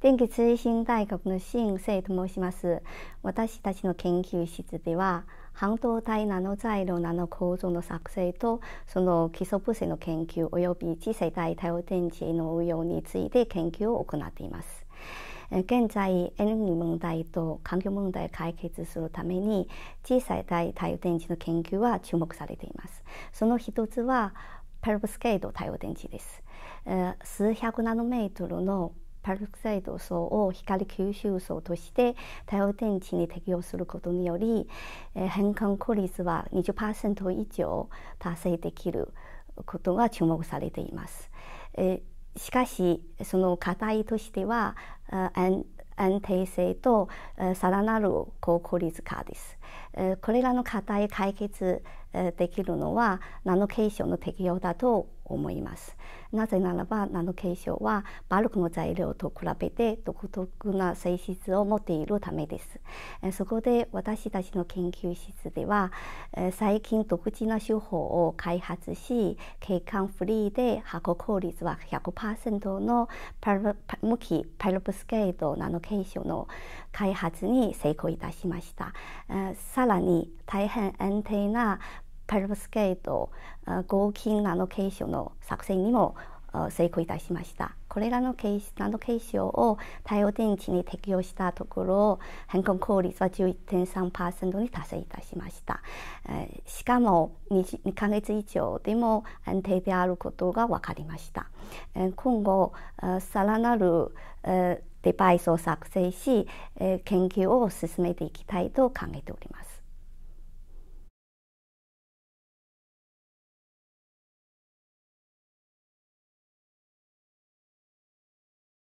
電気通信大学の新生と申します。私たちの研究室では、半導体ナノ材料ナノ構造の作成とその基礎物成の研究及び次世代太陽電池への応用について研究を行っています。現在、エネルギー問題と環境問題を解決するために次世代太陽電池の研究は注目されています。その一つはペロブスケード太陽電池です。数百ナノメートルのパルクサイド層を光吸収層として太陽電池に適用することにより、え変換効率は20%以上達成できることが注目されています。えしかしその課題としては安定性とさらなる高効率化です。えこれらの課題解決できるのはナノケーションの適用だと思います。なぜならばナノ継承はバルクの材料と比べて独特な性質を持っているためです。そこで私たちの研究室では最近独自な手法を開発し景観フリーで発酵効率は100%のパル無機パルプスケートナノ継承の開発に成功いたしました。さらに大変安定なパルプスケート合金ナノョンの作戦にも成功いたしましたこれらのケーシナノ継承を太陽電池に適用したところ変更効率は11.3%に達成いたしました、えしかも 2, 2ヶ月以上でも安定であることが分かりました、え今後さらなる、えデバイスを作成し、え研究を進めていきたいと考えております